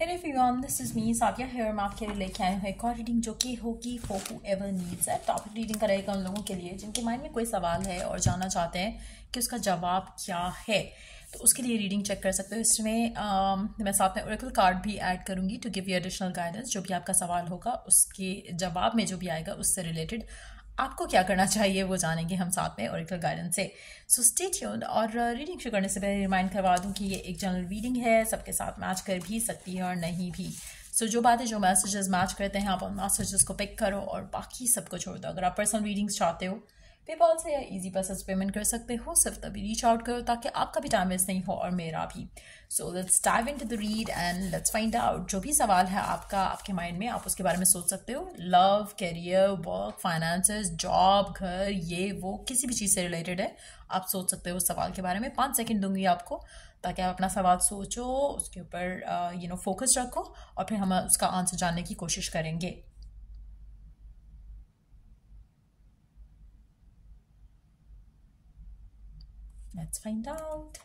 Hello everyone this is me Sadia here मैं आपके लिए लेके आए हूँ एक और रीडिंग जो कि होगी हो हु एवर नीड्स है टॉपिक रीडिंग कराएगा उन लोगों के लिए जिनके माइंड में कोई सवाल है और जानना चाहते हैं कि उसका जवाब क्या है तो उसके लिए रीडिंग चेक कर सकते हो इसमें मैं साथ में और कार्ड भी ऐड करूँगी to give you additional guidance जो भी आपका सवाल होगा उसके जवाब में जो भी आएगा उससे रिलेटेड आपको क्या करना चाहिए वो जानेंगे हम साथ में ओरिकल गाइडेंस से सो स्टे ट्यून्ड और रीडिंग uh, शुरू करने से पहले रिमाइंड करवा दूं कि ये एक जनरल रीडिंग है सबके साथ मैच कर भी सकती है और नहीं भी सो so, जो बातें जो मैसेजेस मैच करते हैं आप उन मैसेजेस को पिक करो और बाकी सबको छोड़ दो अगर आप पर्सनल रीडिंग्स चाहते हो पेपॉल से या इजी पर सच पेमेंट कर सकते हो सिर्फ तभी रीच आउट करो ताकि आपका भी टाइम वेस्ट नहीं हो और मेरा भी so let's dive into the read and let's find out जो भी सवाल है आपका आपके माइंड में आप उसके बारे में सोच सकते हो love career work finance job घर ये वो किसी भी चीज़ से रिलेटेड है आप सोच सकते हो उस सवाल के बारे में पाँच सेकेंड दूंगी आपको ताकि आप अपना सवाल सोचो उसके ऊपर यू नो फोकस रखो और फिर हम उसका आंसर जानने की कोशिश करेंगे Let's find out.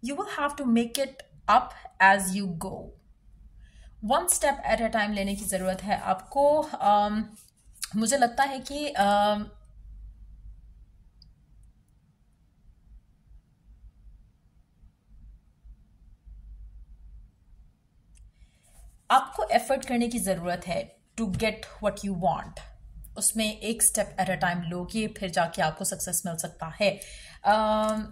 You will have to make it up as you go. One step at a time लेने की ज़रूरत है आपको um, मुझे लगता है कि um, आपको एफर्ट करने की ज़रूरत है to get what you want उसमें एक स्टेप एट अ टाइम लोगे फिर जाके आपको सक्सेस मिल सकता है um,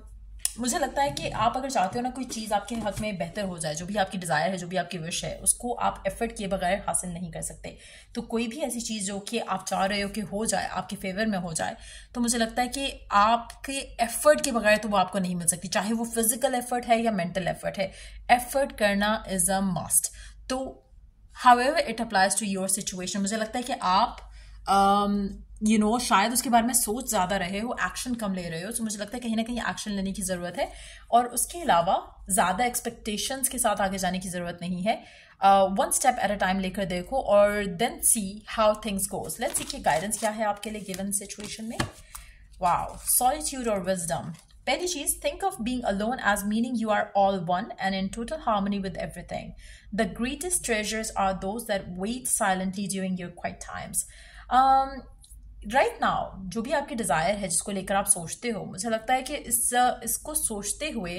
मुझे लगता है कि आप अगर चाहते हो ना कोई चीज़ आपके हक में बेहतर हो जाए जो भी आपकी डिज़ायर है जो भी आपकी विश है उसको आप एफर्ट किए बगैर हासिल नहीं कर सकते तो कोई भी ऐसी चीज़ जो कि आप चाह रहे हो कि हो जाए आपके फेवर में हो जाए तो मुझे लगता है कि आपके एफर्ट के बगैर तो वो आपको नहीं मिल सकती चाहे वो फिजिकल एफर्ट है या मेंटल एफर्ट है एफर्ट करना इज़ अ मस्ट तो however it applies to your situation मुझे लगता है कि आप you um, know you know, शायद उसके बारे में सोच ज़्यादा रहे हो एक्शन कम ले रहे हो तो मुझे लगता है कहीं ना कहीं एक्शन लेने की ज़रूरत है और उसके अलावा ज़्यादा एक्सपेक्टेशंस के साथ आगे जाने की ज़रूरत नहीं है one step at a time लेकर देखो और then see how things goes let's see कि गाइडेंस क्या है आपके लिए गिवन सिचुएशन में वाओ सॉलिट्यूड और wisdom Bedishis think of being alone as meaning you are all one and in total harmony with everything. The greatest treasures are those that wait silently during your quiet times. Um, right right now जो भी आपकी desire है जिसको लेकर आप सोचते हो मुझे लगता है कि इस इसको सोचते हुए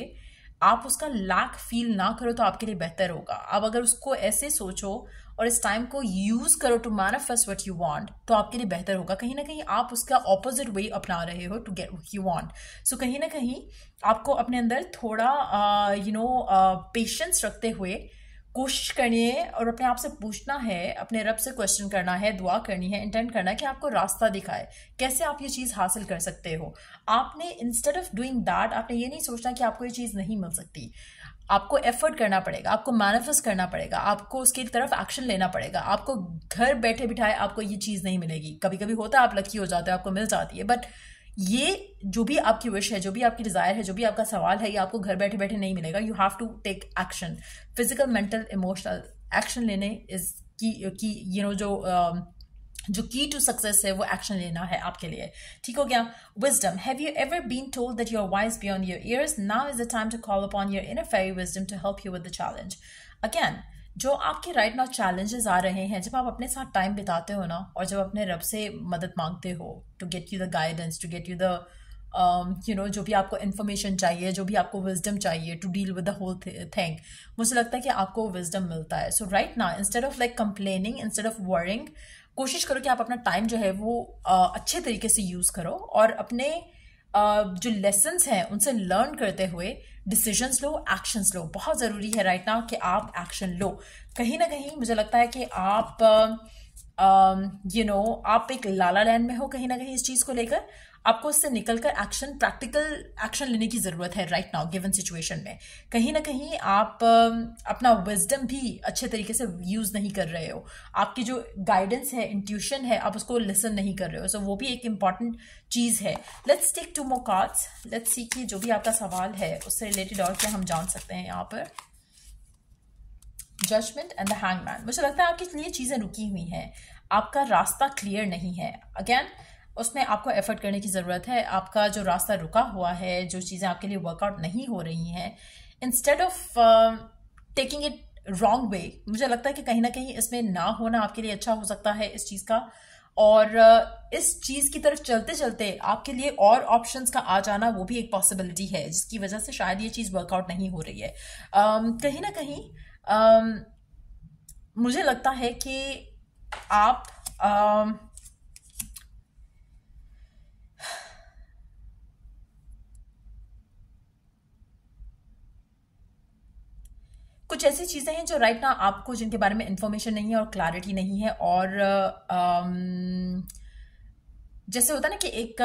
आप उसका लाख फील ना करो तो आपके लिए बेहतर होगा आप अगर उसको ऐसे सोचो और इस टाइम को यूज करो to manifest what you want तो आपके लिए बेहतर होगा कहीं ना कहीं आप उसका ऑपोजिट वे अपना रहे हो to get you want so कहीं ना कहीं आपको अपने अंदर थोड़ा यू नो पेशेंस रखते हुए कोशिश करनी है और अपने आप से पूछना है अपने रब से क्वेश्चन करना है दुआ करनी है इंटेंड करना है कि आपको रास्ता दिखाए कैसे आप ये चीज़ हासिल कर सकते हो आपने इंस्टेड ऑफ डूइंग दैट आपने ये नहीं सोचना कि आपको ये चीज़ नहीं मिल सकती आपको एफर्ट करना पड़ेगा आपको मैनिफेस्ट करना पड़ेगा आपको उसकी तरफ एक्शन लेना पड़ेगा आपको घर बैठे बिठाए आपको ये चीज़ नहीं मिलेगी कभी कभी होता है आप लकी हो जाते हो आपको मिल जाती है बट ये जो भी आपकी विश है जो भी आपकी डिजायर है जो भी आपका सवाल है ये आपको घर बैठे बैठे नहीं मिलेगा you have to take action physical mental emotional action लेने इज की की यू नो जो uh, जो की टू सक्सेस है वो एक्शन लेना है आपके लिए ठीक हो गया wisdom have you ever been told that you are wise beyond your years now is the time to call upon your inner fairy wisdom to help you with the challenge again जो आपके right now challenges आ रहे हैं जब आप अपने साथ time बिताते हो ना और जब अपने रब से मदद मांगते हो to get you the guidance to get you the you know जो भी आपको इन्फॉर्मेशन चाहिए जो भी आपको विजडम चाहिए to deal with the whole thing मुझे लगता है कि आपको विजडम मिलता है सो राइट ना instead of like complaining instead of worrying कोशिश करो कि आप अपना टाइम जो है वो uh, अच्छे तरीके से यूज़ करो और अपने जो लेसन हैं उनसे लर्न करते हुए डिसीजंस लो एक्शंस लो बहुत ज़रूरी है राइट नाउ कि आप एक्शन लो कहीं ना कहीं मुझे लगता है कि आप you uh, know you know, आप एक लाला लैंड में हो कहीं ना कहीं इस चीज़ को लेकर आपको उससे निकलकर एक्शन प्रैक्टिकल एक्शन लेने की ज़रूरत है राइट नाउ गिवन सिचुएशन में कहीं ना कहीं आप अपना विजडम भी अच्छे तरीके से यूज़ नहीं कर रहे हो आपकी जो गाइडेंस है इंट्यूशन है आप उसको लिसन नहीं कर रहे हो सो so, वो भी एक इंपॉर्टेंट चीज़ है let's take two more cards let's see कि जो भी आपका सवाल है उससे रिलेटेड और क्या हम जान सकते हैं यहाँ पर जजमेंट एंड द हैंगमैन मुझे लगता है आपके लिए चीज़ें रुकी हुई हैं आपका रास्ता क्लियर नहीं है अगेन उसमें आपको एफर्ट करने की ज़रूरत है आपका जो रास्ता रुका हुआ है जो चीज़ें आपके लिए वर्कआउट नहीं हो रही हैं instead of taking it wrong way मुझे लगता है कि कहीं ना कहीं इसमें ना होना आपके लिए अच्छा हो सकता है इस चीज़ का और uh, इस चीज़ की तरफ चलते चलते आपके लिए और ऑप्शंस का आ जाना वो भी एक पॉसिबिलिटी है जिसकी वजह से शायद ये चीज़ वर्कआउट नहीं हो रही है um, कहीं ना कहीं um, मुझे लगता है कि आप um, कुछ ऐसी चीज़ें हैं जो राइट ना आपको जिनके बारे में इंफॉर्मेशन नहीं है और क्लैरिटी नहीं है और um, जैसे होता है ना कि एक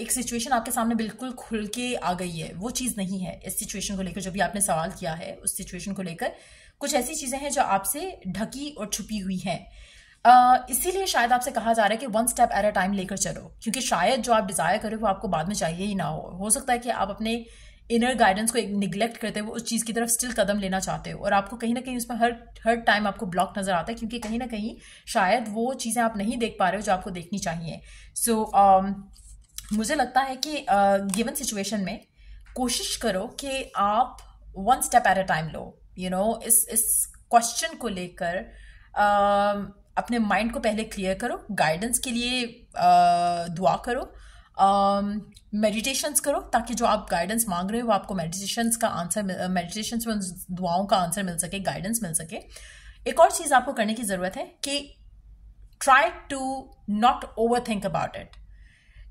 एक सिचुएशन आपके सामने बिल्कुल खुल के आ गई है वो चीज़ नहीं है इस सिचुएशन को लेकर जो भी आपने सवाल किया है उस सिचुएशन को लेकर कुछ ऐसी चीज़ें हैं जो आपसे ढकी और छुपी हुई हैं Uh, इसीलिए शायद आपसे कहा जा रहा है कि one step at a time लेकर चलो क्योंकि शायद जो आप डिज़ायर करें वो आपको बाद में चाहिए ही ना हो हो सकता है कि आप अपने इनर गाइडेंस को एक निग्लेक्ट करते हुए उस चीज़ की तरफ स्टिल कदम लेना चाहते हो और आपको कहीं ना कहीं उसमें हर हर टाइम आपको ब्लॉक नज़र आता है क्योंकि कहीं ना कहीं शायद वो चीज़ें आप नहीं देख पा रहे हो जो आपको देखनी चाहिए सो so, um, मुझे लगता है कि गिवन uh, सिचुएशन में कोशिश करो कि आप one step at a time लो यू you नो know, इस इस क्वेश्चन को लेकर uh, अपने माइंड को पहले क्लियर करो गाइडेंस के लिए uh, दुआ करो मेडिटेशंस um, करो ताकि जो आप गाइडेंस मांग रहे हो आपको मेडिटेशंस का आंसर मेडिटेशंस uh, में दुआओं का आंसर मिल सके गाइडेंस मिल सके एक और चीज़ आपको करने की ज़रूरत है कि try to not overthink about it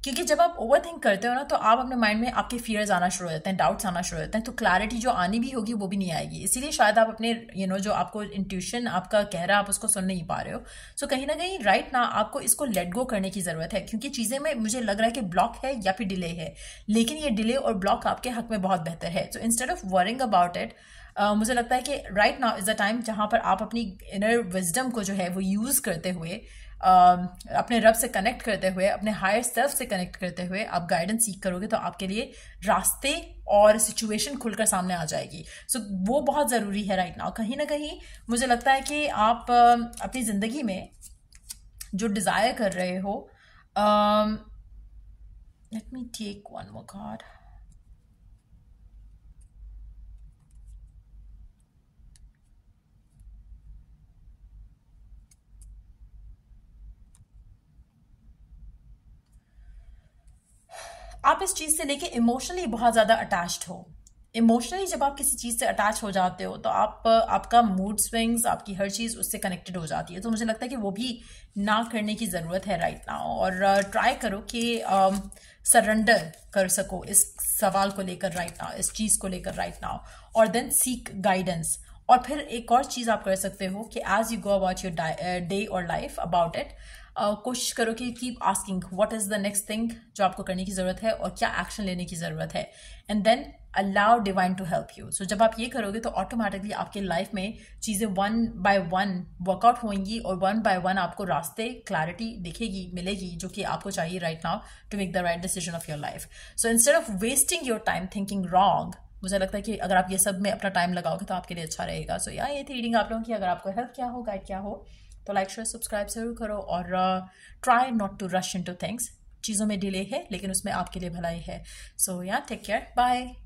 क्योंकि जब आप ओवर थिंक करते हो ना तो आप अपने माइंड में आपके फियर्स आना शुरू हो जाते हैं डाउट्स आना शुरू हो जाते हैं तो क्लैरिटी जो आनी भी होगी वो भी नहीं आएगी इसीलिए शायद आप अपने यू you नो know, जो आपको इंट्यूशन आपका कह रहा है आप उसको सुन नहीं पा रहे हो सो so, कहीं ना कहीं राइट right ना आपको इसको लेट गो करने की ज़रूरत है क्योंकि चीज़ें में मुझे लग रहा है कि ब्लॉक है या फिर डिले है लेकिन ये डिले और ब्लॉक आपके हक में बहुत बेहतर है so instead of worrying about it uh, मुझे लगता है कि right now is the time जहाँ पर आप अपनी इनर विजडम को जो है वो यूज़ करते हुए uh, अपने रब से कनेक्ट करते हुए अपने हायर सेल्फ से कनेक्ट करते हुए आप गाइडेंस सीख करोगे तो आपके लिए रास्ते और सिचुएशन खुलकर सामने आ जाएगी सो so, वो बहुत ज़रूरी है राइट नाउ कहीं ना कहीं मुझे लगता है कि आप uh, अपनी ज़िंदगी में जो डिज़ायर कर रहे हो let me take one more card आप इस चीज़ से लेके इमोशनली बहुत ज़्यादा अटैच्ड हो इमोशनली जब आप किसी चीज़ से अटैच हो जाते हो तो आप आपका मूड स्विंग्स आपकी हर चीज़ उससे कनेक्टेड हो जाती है तो मुझे लगता है कि वो भी ना करने की ज़रूरत है राइट नाउ और ट्राई uh, करो कि सरेंडर um, कर सको इस सवाल को लेकर राइट नाउ इस चीज़ को लेकर राइट नाउ और देन सीक गाइडेंस और फिर एक और चीज़ आप कर सकते हो कि as you go about your day और लाइफ अबाउट इट कोशिश करो कि keep asking what is the next thing जो आपको करने की ज़रूरत है और क्या एक्शन लेने की ज़रूरत है and then allow divine to help you so जब आप ये करोगे तो ऑटोमेटिकली आपके लाइफ में चीज़ें वन बाय वन वर्कआउट होंगी और वन बाय वन आपको रास्ते क्लैरिटी दिखेगी मिलेगी जो कि आपको चाहिए right now to make the right decision of your life so instead of wasting your time thinking wrong मुझे लगता है कि अगर आप ये सब में अपना टाइम लगाओगे तो आपके लिए अच्छा रहेगा सो so, या ये थी रीडिंग आप लोगों की अगर आपको हेल्प क्या हो गाइड क्या हो तो लाइक शेयर सब्सक्राइब जरूर करो और try not to rush into things चीज़ों में डिले है लेकिन उसमें आपके लिए भलाई है सो या टेक केयर बाय